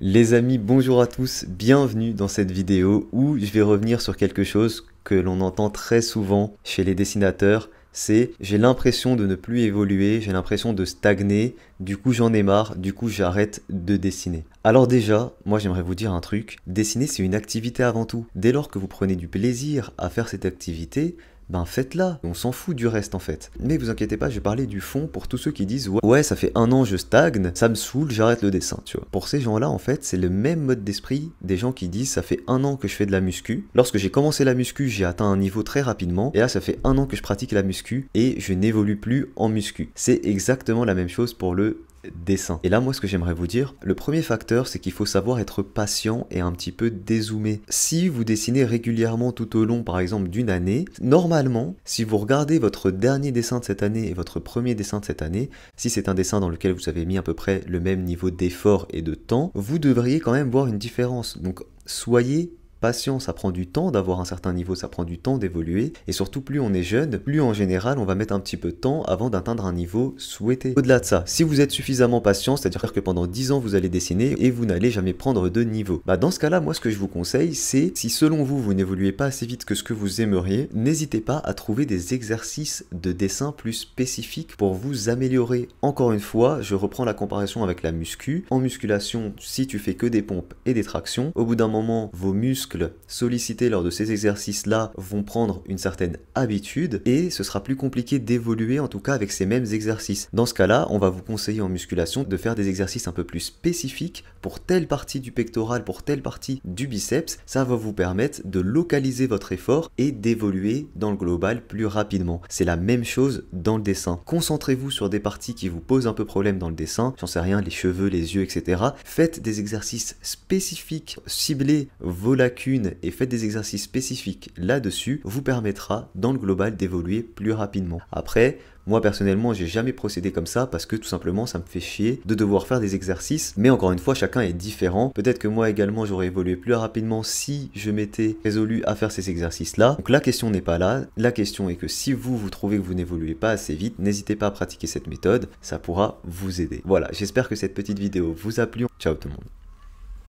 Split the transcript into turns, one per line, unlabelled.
Les amis, bonjour à tous, bienvenue dans cette vidéo où je vais revenir sur quelque chose que l'on entend très souvent chez les dessinateurs, c'est j'ai l'impression de ne plus évoluer, j'ai l'impression de stagner, du coup j'en ai marre, du coup j'arrête de dessiner. Alors déjà, moi j'aimerais vous dire un truc, dessiner c'est une activité avant tout. Dès lors que vous prenez du plaisir à faire cette activité, ben faites-la, on s'en fout du reste en fait. Mais vous inquiétez pas, je vais parler du fond pour tous ceux qui disent ouais, ça fait un an je stagne, ça me saoule, j'arrête le dessin, tu vois. Pour ces gens-là en fait, c'est le même mode d'esprit des gens qui disent ça fait un an que je fais de la muscu. Lorsque j'ai commencé la muscu, j'ai atteint un niveau très rapidement et là ça fait un an que je pratique la muscu et je n'évolue plus en muscu. C'est exactement la même chose pour le dessin. Et là, moi, ce que j'aimerais vous dire, le premier facteur, c'est qu'il faut savoir être patient et un petit peu dézoomé. Si vous dessinez régulièrement tout au long, par exemple, d'une année, normalement, si vous regardez votre dernier dessin de cette année et votre premier dessin de cette année, si c'est un dessin dans lequel vous avez mis à peu près le même niveau d'effort et de temps, vous devriez quand même voir une différence. Donc, soyez patience, ça prend du temps d'avoir un certain niveau, ça prend du temps d'évoluer. Et surtout, plus on est jeune, plus en général, on va mettre un petit peu de temps avant d'atteindre un niveau souhaité. Au-delà de ça, si vous êtes suffisamment patient, c'est-à-dire que pendant 10 ans, vous allez dessiner et vous n'allez jamais prendre de niveau, bah, dans ce cas-là, moi, ce que je vous conseille, c'est si selon vous, vous n'évoluez pas assez vite que ce que vous aimeriez, n'hésitez pas à trouver des exercices de dessin plus spécifiques pour vous améliorer. Encore une fois, je reprends la comparaison avec la muscu. En musculation, si tu fais que des pompes et des tractions, au bout d'un moment, vos muscles sollicités lors de ces exercices-là vont prendre une certaine habitude et ce sera plus compliqué d'évoluer en tout cas avec ces mêmes exercices. Dans ce cas-là, on va vous conseiller en musculation de faire des exercices un peu plus spécifiques pour telle partie du pectoral, pour telle partie du biceps. Ça va vous permettre de localiser votre effort et d'évoluer dans le global plus rapidement. C'est la même chose dans le dessin. Concentrez-vous sur des parties qui vous posent un peu problème dans le dessin, j'en sais rien, les cheveux, les yeux, etc. Faites des exercices spécifiques, ciblés vos lacunes et faites des exercices spécifiques là-dessus vous permettra dans le global d'évoluer plus rapidement. Après, moi personnellement, j'ai jamais procédé comme ça parce que tout simplement ça me fait chier de devoir faire des exercices. Mais encore une fois, chacun est différent. Peut-être que moi également j'aurais évolué plus rapidement si je m'étais résolu à faire ces exercices-là. Donc la question n'est pas là. La question est que si vous vous trouvez que vous n'évoluez pas assez vite, n'hésitez pas à pratiquer cette méthode. Ça pourra vous aider. Voilà, j'espère que cette petite vidéo vous a plu. Ciao tout le monde.